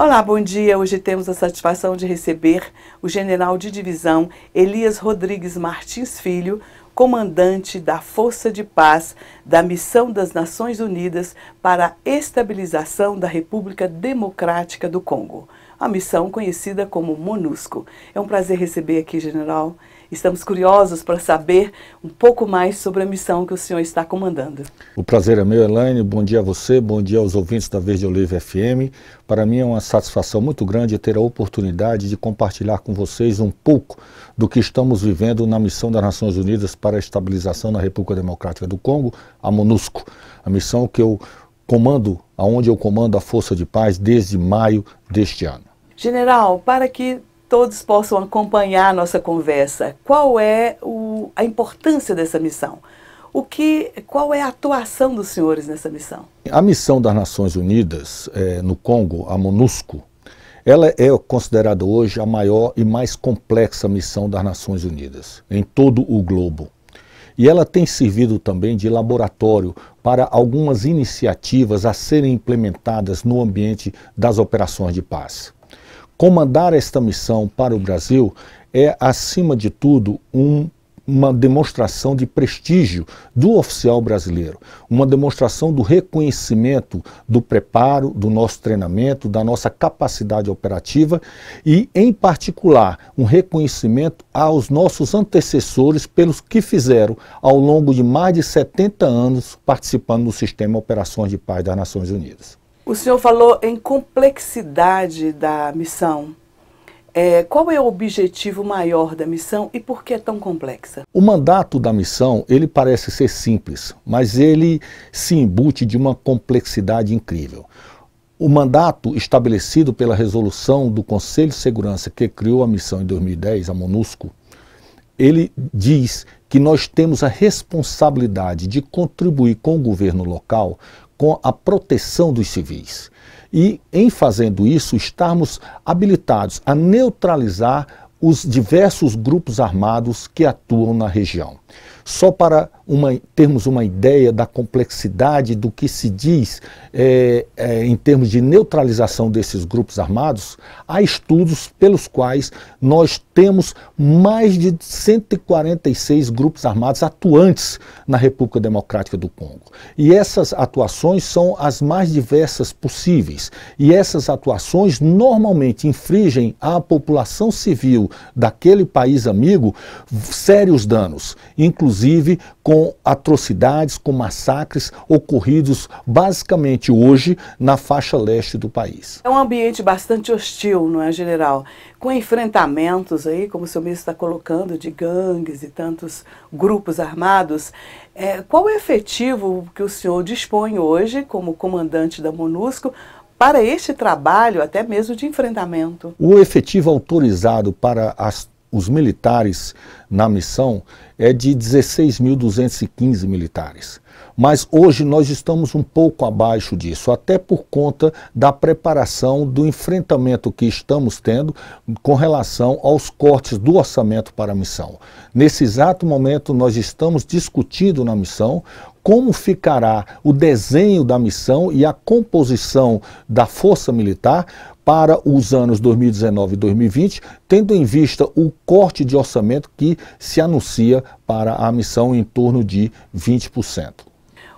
Olá, bom dia. Hoje temos a satisfação de receber o general de divisão Elias Rodrigues Martins Filho, comandante da Força de Paz da Missão das Nações Unidas para a Estabilização da República Democrática do Congo, a missão conhecida como MONUSCO. É um prazer receber aqui, general. Estamos curiosos para saber um pouco mais sobre a missão que o senhor está comandando. O prazer é meu, Elaine. Bom dia a você, bom dia aos ouvintes da Verde Oliva FM. Para mim é uma satisfação muito grande ter a oportunidade de compartilhar com vocês um pouco do que estamos vivendo na missão das Nações Unidas para a Estabilização na República Democrática do Congo, a MONUSCO. A missão que eu comando, aonde eu comando a Força de Paz desde maio deste ano. General, para que todos possam acompanhar a nossa conversa. Qual é o, a importância dessa missão? O que, qual é a atuação dos senhores nessa missão? A missão das Nações Unidas é, no Congo, a MONUSCO, ela é considerada hoje a maior e mais complexa missão das Nações Unidas em todo o globo. E ela tem servido também de laboratório para algumas iniciativas a serem implementadas no ambiente das operações de paz. Comandar esta missão para o Brasil é, acima de tudo, um, uma demonstração de prestígio do oficial brasileiro, uma demonstração do reconhecimento do preparo, do nosso treinamento, da nossa capacidade operativa e, em particular, um reconhecimento aos nossos antecessores pelos que fizeram ao longo de mais de 70 anos participando do sistema Operações de Paz das Nações Unidas. O senhor falou em complexidade da missão. É, qual é o objetivo maior da missão e por que é tão complexa? O mandato da missão ele parece ser simples, mas ele se embute de uma complexidade incrível. O mandato estabelecido pela resolução do Conselho de Segurança que criou a missão em 2010, a MONUSCO, ele diz que nós temos a responsabilidade de contribuir com o governo local com a proteção dos civis. E, em fazendo isso, estarmos habilitados a neutralizar os diversos grupos armados que atuam na região. Só para uma, termos uma ideia da complexidade do que se diz é, é, em termos de neutralização desses grupos armados, há estudos pelos quais nós temos mais de 146 grupos armados atuantes na República Democrática do Congo. E essas atuações são as mais diversas possíveis. E essas atuações normalmente infligem à população civil daquele país amigo sérios danos, inclusive inclusive com atrocidades, com massacres ocorridos basicamente hoje na faixa leste do país. É um ambiente bastante hostil, não é, general? Com enfrentamentos aí, como o senhor ministro está colocando, de gangues e tantos grupos armados, é, qual é o efetivo que o senhor dispõe hoje como comandante da MONUSCO para este trabalho, até mesmo de enfrentamento? O efetivo autorizado para as os militares na missão é de 16.215 militares. Mas hoje nós estamos um pouco abaixo disso, até por conta da preparação do enfrentamento que estamos tendo com relação aos cortes do orçamento para a missão. Nesse exato momento, nós estamos discutindo na missão como ficará o desenho da missão e a composição da força militar para os anos 2019 e 2020, tendo em vista o corte de orçamento que se anuncia para a missão em torno de 20%.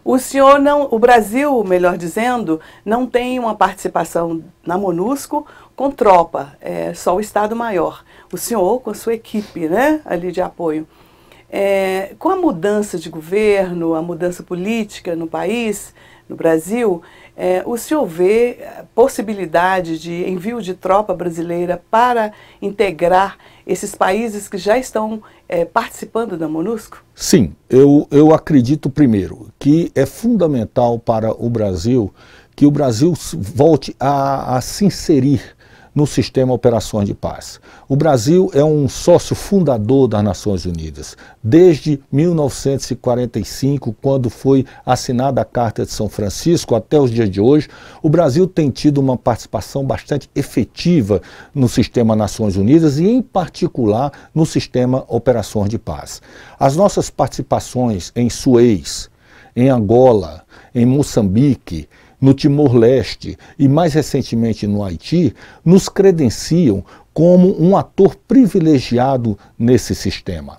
O senhor não, o Brasil, melhor dizendo, não tem uma participação na MONUSCO com tropa, é só o Estado-Maior. O senhor com a sua equipe, né, ali de apoio. É, com a mudança de governo, a mudança política no país, no Brasil, é, o senhor vê eh, possibilidade de envio de tropa brasileira para integrar esses países que já estão é, participando da MONUSCO? Sim, eu, eu acredito, primeiro, que é fundamental para o Brasil que o Brasil volte a, a se inserir no sistema Operações de Paz. O Brasil é um sócio fundador das Nações Unidas, desde 1945, quando foi assinada a Carta de São Francisco, até os dias de hoje. O Brasil tem tido uma participação bastante efetiva no sistema Nações Unidas e, em particular, no sistema Operações de Paz. As nossas participações em Suez, em Angola, em Moçambique, no Timor-Leste e mais recentemente no Haiti, nos credenciam como um ator privilegiado nesse sistema.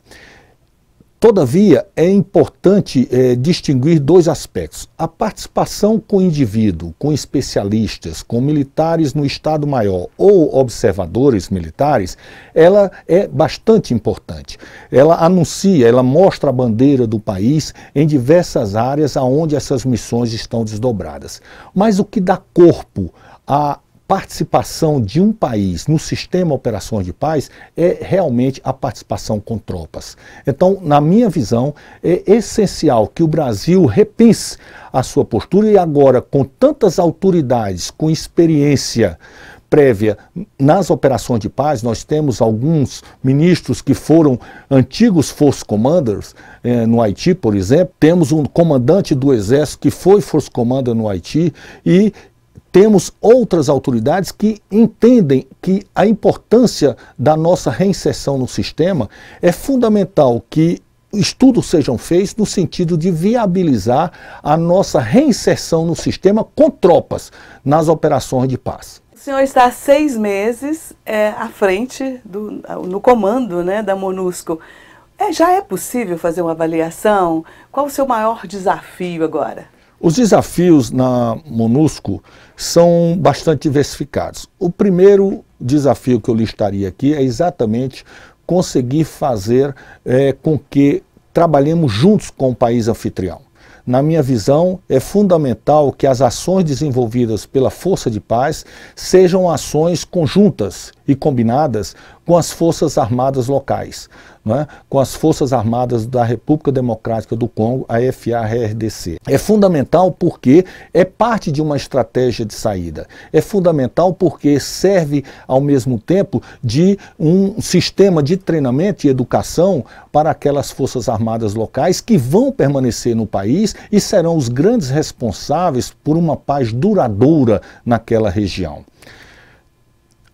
Todavia, é importante é, distinguir dois aspectos. A participação com indivíduo, com especialistas, com militares no Estado-Maior ou observadores militares, ela é bastante importante. Ela anuncia, ela mostra a bandeira do país em diversas áreas aonde essas missões estão desdobradas. Mas o que dá corpo a participação de um país no sistema operações de paz é realmente a participação com tropas. Então, na minha visão, é essencial que o Brasil repense a sua postura e agora, com tantas autoridades com experiência prévia nas operações de paz, nós temos alguns ministros que foram antigos Force Commanders eh, no Haiti, por exemplo. Temos um comandante do Exército que foi Force Commander no Haiti e temos outras autoridades que entendem que a importância da nossa reinserção no sistema é fundamental que estudos sejam feitos no sentido de viabilizar a nossa reinserção no sistema com tropas nas operações de paz. O senhor está há seis meses é, à frente, do, no comando né, da MONUSCO. É, já é possível fazer uma avaliação? Qual o seu maior desafio agora? Os desafios na MONUSCO são bastante diversificados. O primeiro desafio que eu listaria aqui é exatamente conseguir fazer é, com que trabalhemos juntos com o país anfitrião. Na minha visão, é fundamental que as ações desenvolvidas pela Força de Paz sejam ações conjuntas e combinadas com as Forças Armadas locais é? com as Forças Armadas da República Democrática do Congo, a FARDC. É fundamental porque é parte de uma estratégia de saída. É fundamental porque serve ao mesmo tempo de um sistema de treinamento e educação para aquelas Forças Armadas locais que vão permanecer no país e serão os grandes responsáveis por uma paz duradoura naquela região.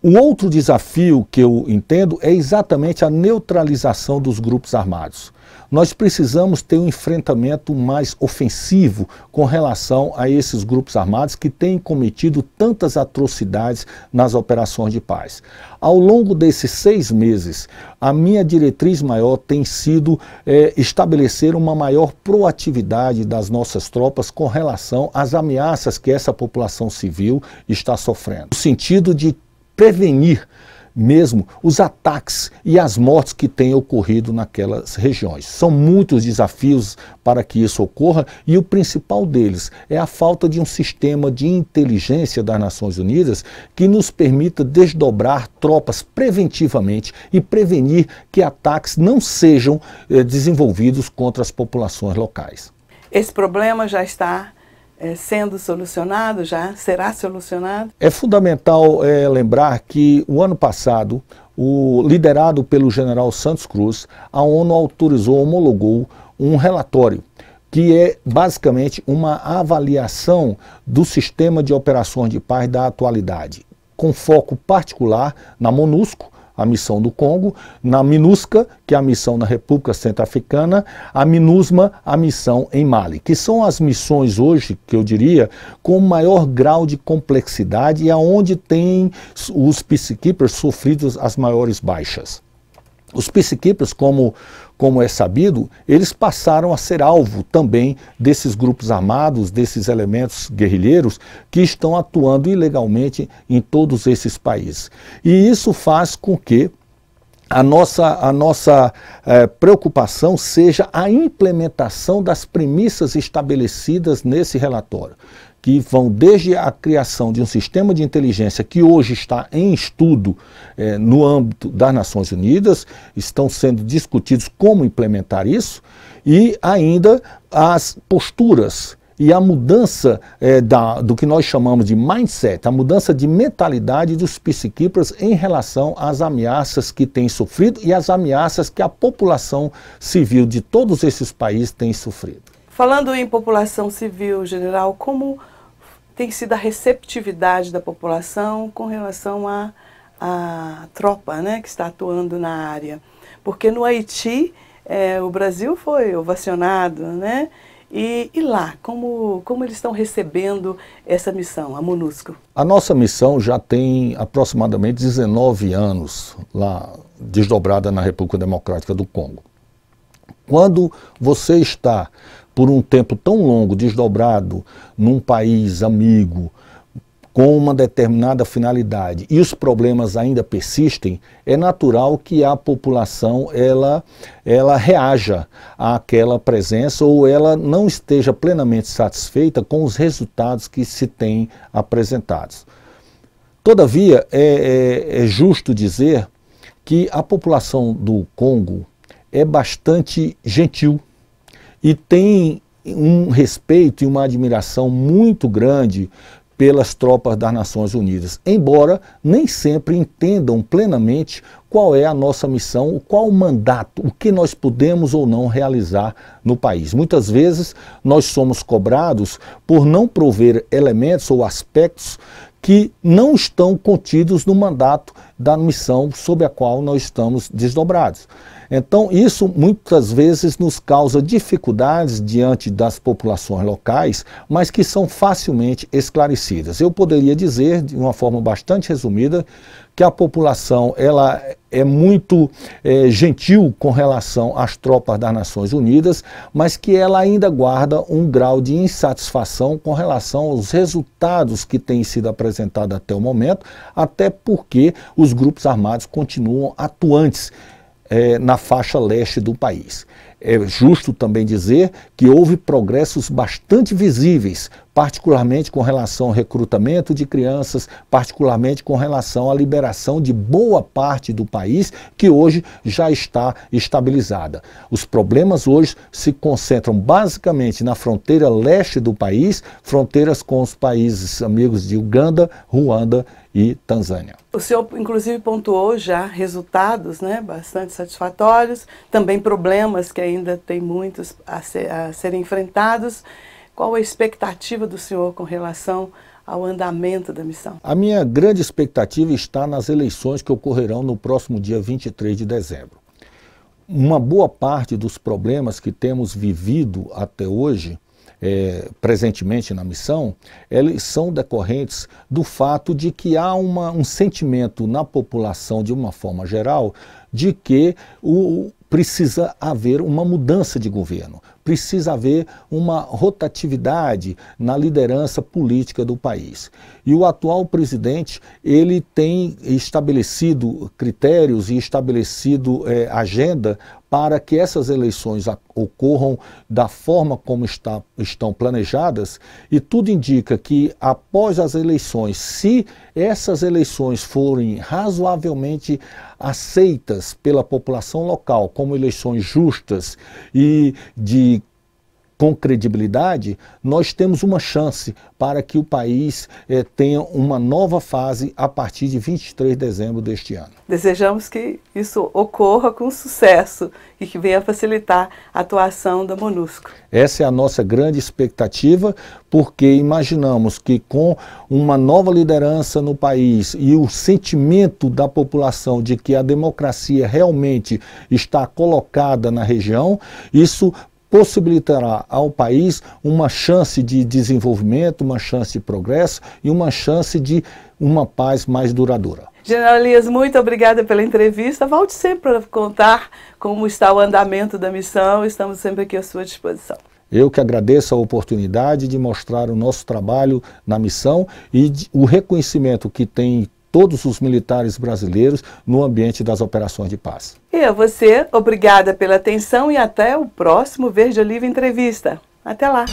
O outro desafio que eu entendo é exatamente a neutralização dos grupos armados. Nós precisamos ter um enfrentamento mais ofensivo com relação a esses grupos armados que têm cometido tantas atrocidades nas operações de paz. Ao longo desses seis meses, a minha diretriz maior tem sido é, estabelecer uma maior proatividade das nossas tropas com relação às ameaças que essa população civil está sofrendo. No sentido de prevenir mesmo os ataques e as mortes que têm ocorrido naquelas regiões. São muitos desafios para que isso ocorra e o principal deles é a falta de um sistema de inteligência das Nações Unidas que nos permita desdobrar tropas preventivamente e prevenir que ataques não sejam eh, desenvolvidos contra as populações locais. Esse problema já está é, sendo solucionado já? Será solucionado? É fundamental é, lembrar que o ano passado, o, liderado pelo general Santos Cruz, a ONU autorizou, homologou um relatório que é basicamente uma avaliação do sistema de operações de paz da atualidade, com foco particular na MONUSCO, a missão do Congo, na MINUSCA, que é a missão na República Centro-Africana, a MINUSMA, a missão em Mali, que são as missões hoje, que eu diria, com maior grau de complexidade e aonde tem os peacekeepers sofrido as maiores baixas. Os peacekeepers, como como é sabido, eles passaram a ser alvo também desses grupos armados, desses elementos guerrilheiros que estão atuando ilegalmente em todos esses países. E isso faz com que a nossa, a nossa eh, preocupação seja a implementação das premissas estabelecidas nesse relatório que vão desde a criação de um sistema de inteligência que hoje está em estudo eh, no âmbito das Nações Unidas, estão sendo discutidos como implementar isso, e ainda as posturas e a mudança eh, da, do que nós chamamos de mindset, a mudança de mentalidade dos psiquipras em relação às ameaças que têm sofrido e às ameaças que a população civil de todos esses países tem sofrido. Falando em população civil, general, como tem sido a receptividade da população com relação à a, a, tropa né, que está atuando na área? Porque no Haiti, é, o Brasil foi ovacionado, né? E, e, lá, como, como eles estão recebendo essa missão, a MONUSCO? A nossa missão já tem aproximadamente 19 anos lá, desdobrada na República Democrática do Congo. Quando você está por um tempo tão longo, desdobrado, num país amigo, com uma determinada finalidade e os problemas ainda persistem, é natural que a população ela, ela reaja àquela presença ou ela não esteja plenamente satisfeita com os resultados que se têm apresentados. Todavia, é, é, é justo dizer que a população do Congo é bastante gentil e tem um respeito e uma admiração muito grande pelas tropas das Nações Unidas, embora nem sempre entendam plenamente qual é a nossa missão, qual o mandato, o que nós podemos ou não realizar no país. Muitas vezes nós somos cobrados por não prover elementos ou aspectos que não estão contidos no mandato da missão sob a qual nós estamos desdobrados. Então, isso muitas vezes nos causa dificuldades diante das populações locais, mas que são facilmente esclarecidas. Eu poderia dizer, de uma forma bastante resumida, que a população ela é muito é, gentil com relação às tropas das Nações Unidas, mas que ela ainda guarda um grau de insatisfação com relação aos resultados que têm sido apresentados até o momento, até porque os grupos armados continuam atuantes é, na faixa leste do país. É justo também dizer que houve progressos bastante visíveis, particularmente com relação ao recrutamento de crianças, particularmente com relação à liberação de boa parte do país, que hoje já está estabilizada. Os problemas hoje se concentram basicamente na fronteira leste do país, fronteiras com os países amigos de Uganda, Ruanda e Tanzânia. O senhor, inclusive, pontuou já resultados né, bastante satisfatórios, também problemas que ainda tem muitos a, ser, a serem enfrentados. Qual a expectativa do senhor com relação ao andamento da missão? A minha grande expectativa está nas eleições que ocorrerão no próximo dia 23 de dezembro. Uma boa parte dos problemas que temos vivido até hoje é, presentemente na missão, eles são decorrentes do fato de que há uma, um sentimento na população, de uma forma geral, de que o, precisa haver uma mudança de governo, precisa haver uma rotatividade na liderança política do país. E o atual presidente ele tem estabelecido critérios e estabelecido é, agenda para que essas eleições ocorram da forma como está, estão planejadas, e tudo indica que após as eleições, se essas eleições forem razoavelmente aceitas pela população local como eleições justas e de com credibilidade, nós temos uma chance para que o país eh, tenha uma nova fase a partir de 23 de dezembro deste ano. Desejamos que isso ocorra com sucesso e que venha facilitar a atuação da MONUSCO. Essa é a nossa grande expectativa, porque imaginamos que com uma nova liderança no país e o sentimento da população de que a democracia realmente está colocada na região, isso possibilitará ao país uma chance de desenvolvimento, uma chance de progresso e uma chance de uma paz mais duradoura. General Elias, muito obrigada pela entrevista. Volte sempre para contar como está o andamento da missão. Estamos sempre aqui à sua disposição. Eu que agradeço a oportunidade de mostrar o nosso trabalho na missão e o reconhecimento que tem todos os militares brasileiros no ambiente das operações de paz. E a você, obrigada pela atenção e até o próximo Verde Oliva Entrevista. Até lá!